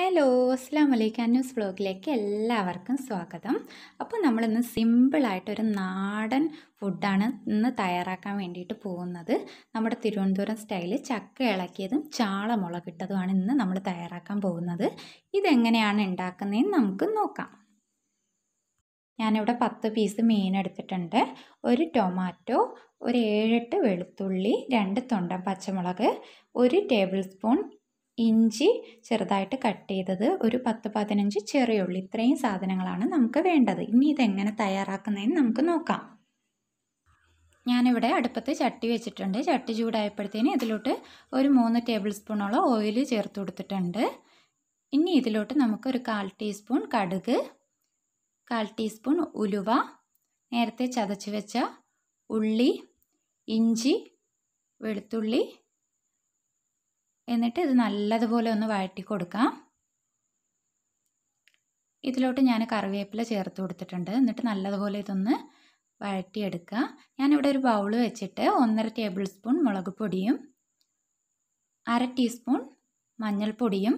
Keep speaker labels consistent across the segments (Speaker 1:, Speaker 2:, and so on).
Speaker 1: hello അസ്സാം വലൈക്കും news വ്ളോഗിലേക്ക് എല്ലാവർക്കും സ്വാഗതം അപ്പോൾ നമ്മളിന്ന് സിമ്പിളായിട്ടൊരു നാടൻ ഫുഡാണ് ഇന്ന് തയ്യാറാക്കാൻ വേണ്ടിയിട്ട് പോകുന്നത് നമ്മുടെ തിരുവനന്തപുരം സ്റ്റൈല് ചക്ക ഇളക്കിയതും ചാള മുളകിട്ടതുമാണ് ഇന്ന് നമ്മൾ തയ്യാറാക്കാൻ പോകുന്നത് ഇതെങ്ങനെയാണ് ഉണ്ടാക്കുന്നതെന്ന് നമുക്ക് നോക്കാം ഞാനിവിടെ പത്ത് പീസ് മീൻ എടുത്തിട്ടുണ്ട് ഒരു ടൊമാറ്റോ ഒരു ഏഴെട്ട് വെളുത്തുള്ളി രണ്ട് തൊണ്ട പച്ചമുളക് ഒരു ടേബിൾ സ്പൂൺ ഇഞ്ചി ചെറുതായിട്ട് കട്ട് ചെയ്തത് ഒരു പത്ത് പതിനഞ്ച് ചെറിയുള്ളി ഇത്രയും സാധനങ്ങളാണ് നമുക്ക് വേണ്ടത് ഇനി ഇതെങ്ങനെ തയ്യാറാക്കുന്നതെന്ന് നമുക്ക് നോക്കാം ഞാനിവിടെ അടുപ്പത്ത് ചട്ടി വെച്ചിട്ടുണ്ട് ചട്ടി ചൂടായപ്പോഴത്തേന് ഇതിലോട്ട് ഒരു മൂന്ന് ടേബിൾ സ്പൂണോളം ഓയിൽ ചേർത്ത് കൊടുത്തിട്ടുണ്ട് ഇനി ഇതിലോട്ട് നമുക്കൊരു കാൽ ടീസ്പൂൺ കടുക് കാൽ ടീസ്പൂൺ ഉലുവ നേരത്തെ ചതച്ച് വെച്ച ഉള്ളി ഇഞ്ചി വെളുത്തുള്ളി എന്നിട്ട് ഇത് നല്ലതുപോലെ ഒന്ന് വഴറ്റി കൊടുക്കാം ഇതിലോട്ട് ഞാൻ കറിവേപ്പില ചേർത്ത് കൊടുത്തിട്ടുണ്ട് എന്നിട്ട് നല്ലതുപോലെ ഇതൊന്ന് വഴറ്റിയെടുക്കുക ഞാനിവിടെ ഒരു ബൗൾ വെച്ചിട്ട് ഒന്നര ടേബിൾ സ്പൂൺ മുളക് പൊടിയും അര ടീസ്പൂൺ മഞ്ഞൾപ്പൊടിയും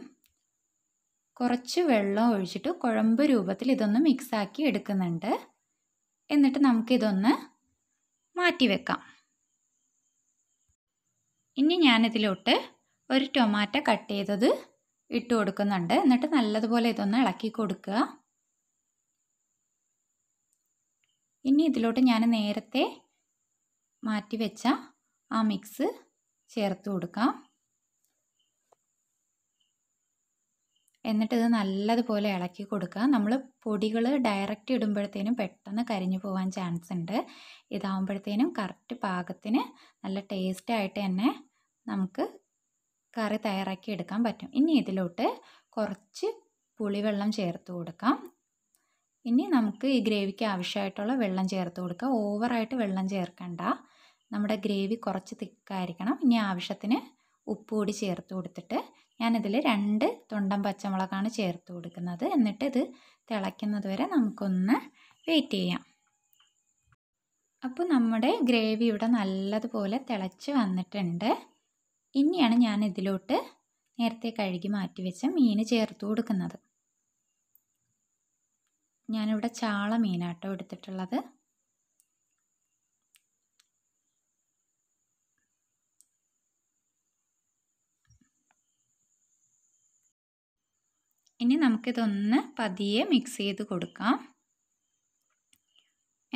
Speaker 1: കുറച്ച് വെള്ളം ഒഴിച്ചിട്ട് കുഴമ്പ് രൂപത്തിൽ ഇതൊന്ന് മിക്സാക്കി എടുക്കുന്നുണ്ട് എന്നിട്ട് നമുക്കിതൊന്ന് മാറ്റി വെക്കാം ഇനി ഞാനിതിലോട്ട് ഒരു ടൊമാറ്റോ കട്ട് ചെയ്തത് ഇട്ട് കൊടുക്കുന്നുണ്ട് എന്നിട്ട് നല്ലതുപോലെ ഇതൊന്ന് ഇളക്കി കൊടുക്കുക ഇനി ഇതിലോട്ട് ഞാൻ നേരത്തെ മാറ്റി വെച്ച ആ മിക്സ് ചേർത്ത് കൊടുക്കാം എന്നിട്ട് ഇത് നല്ലതുപോലെ ഇളക്കി കൊടുക്കുക നമ്മൾ പൊടികൾ ഡയറക്റ്റ് ഇടുമ്പോഴത്തേനും പെട്ടെന്ന് കരിഞ്ഞു പോകാൻ ചാൻസ് ഉണ്ട് ഇതാകുമ്പോഴത്തേനും കറക്റ്റ് പാകത്തിന് നല്ല ടേസ്റ്റായിട്ട് തന്നെ നമുക്ക് കറി തയ്യാറാക്കി എടുക്കാൻ പറ്റും ഇനി ഇതിലോട്ട് കുറച്ച് പുളിവെള്ളം ചേർത്ത് കൊടുക്കാം ഇനി നമുക്ക് ഈ ഗ്രേവിക്ക് ആവശ്യമായിട്ടുള്ള വെള്ളം ചേർത്ത് കൊടുക്കാം ഓവറായിട്ട് വെള്ളം ചേർക്കണ്ട നമ്മുടെ ഗ്രേവി കുറച്ച് തിക്കായിരിക്കണം ഇനി ആവശ്യത്തിന് ഉപ്പ് കൂടി ചേർത്ത് കൊടുത്തിട്ട് ഞാനിതിൽ രണ്ട് തൊണ്ടം പച്ചമുളകാണ് ചേർത്ത് കൊടുക്കുന്നത് എന്നിട്ട് ഇത് തിളയ്ക്കുന്നത് വരെ നമുക്കൊന്ന് വെയിറ്റ് ചെയ്യാം അപ്പോൾ നമ്മുടെ ഗ്രേവി ഇവിടെ നല്ലതുപോലെ തിളച്ച് വന്നിട്ടുണ്ട് പിന്നെയാണ് ഞാൻ ഇതിലോട്ട് നേരത്തെ കഴുകി മാറ്റി വെച്ച മീൻ ചേർത്ത് കൊടുക്കുന്നത് ഞാനിവിടെ ചാള മീനാട്ടോ എടുത്തിട്ടുള്ളത് ഇനി നമുക്കിതൊന്ന് പതിയെ മിക്സ് ചെയ്ത് കൊടുക്കാം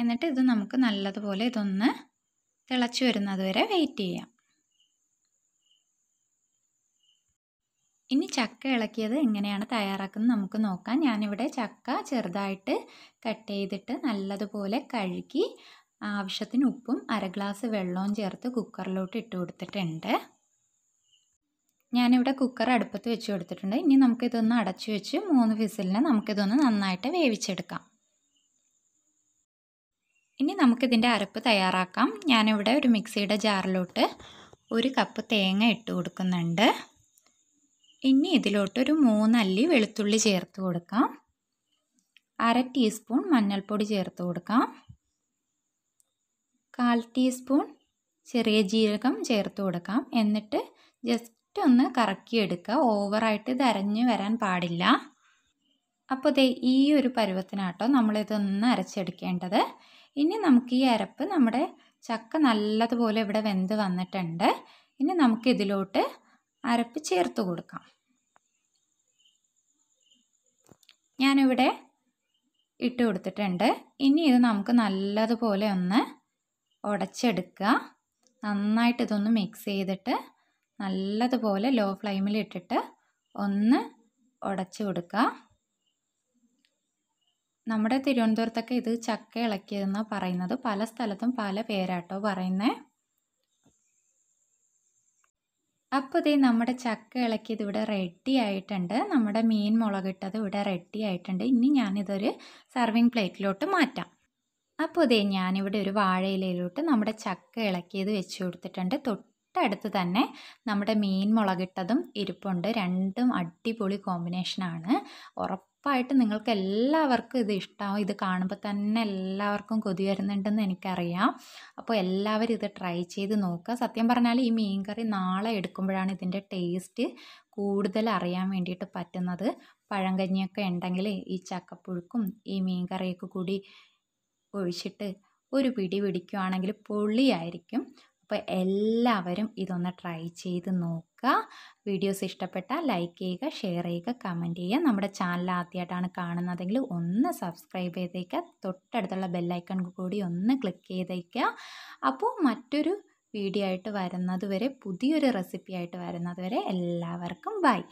Speaker 1: എന്നിട്ട് ഇത് നമുക്ക് നല്ലതുപോലെ ഇതൊന്ന് തിളച്ചു വരുന്നത് വരെ വെയിറ്റ് ചെയ്യാം ഇനി ചക്ക ഇളക്കിയത് എങ്ങനെയാണ് തയ്യാറാക്കുന്നത് നമുക്ക് നോക്കാം ഞാനിവിടെ ചക്ക ചെറുതായിട്ട് കട്ട് ചെയ്തിട്ട് നല്ലതുപോലെ കഴുകി ആവശ്യത്തിന് ഉപ്പും അര ഗ്ലാസ് വെള്ളവും ചേർത്ത് കുക്കറിലോട്ട് ഇട്ട് കൊടുത്തിട്ടുണ്ട് ഞാനിവിടെ കുക്കർ അടുപ്പത്ത് വെച്ച് കൊടുത്തിട്ടുണ്ട് ഇനി നമുക്കിതൊന്ന് അടച്ചു വെച്ച് മൂന്ന് വിസിലിന് നമുക്കിതൊന്ന് നന്നായിട്ട് വേവിച്ചെടുക്കാം ഇനി നമുക്കിതിൻ്റെ അരപ്പ് തയ്യാറാക്കാം ഞാനിവിടെ ഒരു മിക്സിയുടെ ജാറിലോട്ട് ഒരു കപ്പ് തേങ്ങ ഇട്ട് കൊടുക്കുന്നുണ്ട് ഇനി ഇതിലോട്ടൊരു മൂന്നല്ലി വെളുത്തുള്ളി ചേർത്ത് കൊടുക്കാം അര ടീസ്പൂൺ മഞ്ഞൾപ്പൊടി ചേർത്ത് കൊടുക്കാം കാൽ ടീസ്പൂൺ ചെറിയ ജീരകം ചേർത്ത് കൊടുക്കാം എന്നിട്ട് ജസ്റ്റ് ഒന്ന് കറക്കിയെടുക്കുക ഓവറായിട്ട് ഇത് വരാൻ പാടില്ല അപ്പോൾ ദേ ഈ ഒരു പരുവത്തിനാട്ടോ നമ്മളിതൊന്ന് അരച്ചെടുക്കേണ്ടത് ഇനി നമുക്ക് ഈ അരപ്പ് നമ്മുടെ ചക്ക നല്ലതുപോലെ ഇവിടെ വെന്ത് വന്നിട്ടുണ്ട് ഇനി നമുക്കിതിലോട്ട് അരപ്പ് ചേർത്ത് കൊടുക്കാം ഞാനിവിടെ ഇട്ട് കൊടുത്തിട്ടുണ്ട് ഇനി ഇത് നമുക്ക് നല്ലതുപോലെ ഒന്ന് ഉടച്ചെടുക്കുക നന്നായിട്ട് ഇതൊന്ന് മിക്സ് ചെയ്തിട്ട് നല്ലതുപോലെ ലോ ഫ്ലെയിമിൽ ഇട്ടിട്ട് ഒന്ന് ഉടച്ചു കൊടുക്കുക നമ്മുടെ തിരുവനന്തപുരത്തൊക്കെ ഇത് ചക്ക ഇളക്കിയതെന്നാണ് പറയുന്നത് പല സ്ഥലത്തും പല പേരാട്ടോ പറയുന്നത് അപ്പോൾ ഇതേ നമ്മുടെ ചക്ക ഇളക്കിയത് ഇവിടെ റെഡി ആയിട്ടുണ്ട് നമ്മുടെ മീൻ മുളകിട്ടത് ഇവിടെ റെഡി ആയിട്ടുണ്ട് ഇനി ഞാനിതൊരു സർവിങ് പ്ലേറ്റിലോട്ട് മാറ്റാം അപ്പോൾ ഇതേ ഞാനിവിടെ ഒരു വാഴയിലയിലോട്ട് നമ്മുടെ ചക്ക ഇളക്കിയത് വെച്ച് കൊടുത്തിട്ടുണ്ട് തൊട്ടടുത്ത് തന്നെ നമ്മുടെ മീൻ മുളകിട്ടതും ഇരിപ്പുണ്ട് രണ്ടും അടിപൊളി കോമ്പിനേഷനാണ് ഉറപ്പ് ഉറപ്പായിട്ടും നിങ്ങൾക്ക് എല്ലാവർക്കും ഇത് ഇഷ്ടമാവും ഇത് കാണുമ്പോൾ തന്നെ എല്ലാവർക്കും കൊതി വരുന്നുണ്ടെന്ന് എനിക്കറിയാം അപ്പോൾ എല്ലാവരും ഇത് ട്രൈ ചെയ്ത് നോക്കുക സത്യം പറഞ്ഞാൽ ഈ മീൻ കറി നാളെ എടുക്കുമ്പോഴാണ് ഇതിൻ്റെ ടേസ്റ്റ് കൂടുതൽ അറിയാൻ വേണ്ടിയിട്ട് പറ്റുന്നത് പഴങ്കഞ്ഞിയൊക്കെ ഉണ്ടെങ്കിൽ ഈ ചക്കപ്പുഴുക്കും ഈ മീൻ കറിയൊക്കെ കൂടി ഒഴിച്ചിട്ട് ഒരു പിടി പിടിക്കുകയാണെങ്കിൽ പൊള്ളിയായിരിക്കും അപ്പോൾ എല്ലാവരും ഇതൊന്ന് ട്രൈ ചെയ്ത് നോക്കുക വീഡിയോസ് ഇഷ്ടപ്പെട്ടാൽ ലൈക്ക് ചെയ്യുക ഷെയർ ചെയ്യുക കമൻറ്റ് ചെയ്യുക നമ്മുടെ ചാനൽ ആദ്യമായിട്ടാണ് കാണുന്നതെങ്കിൽ ഒന്ന് സബ്സ്ക്രൈബ് ചെയ്തേക്കുക തൊട്ടടുത്തുള്ള ബെല്ലൈക്കൺ കൂടി ഒന്ന് ക്ലിക്ക് ചെയ്തേക്കുക അപ്പോൾ മറ്റൊരു വീഡിയോ ആയിട്ട് വരുന്നതുവരെ പുതിയൊരു റെസിപ്പി ആയിട്ട് വരുന്നതുവരെ എല്ലാവർക്കും ബൈ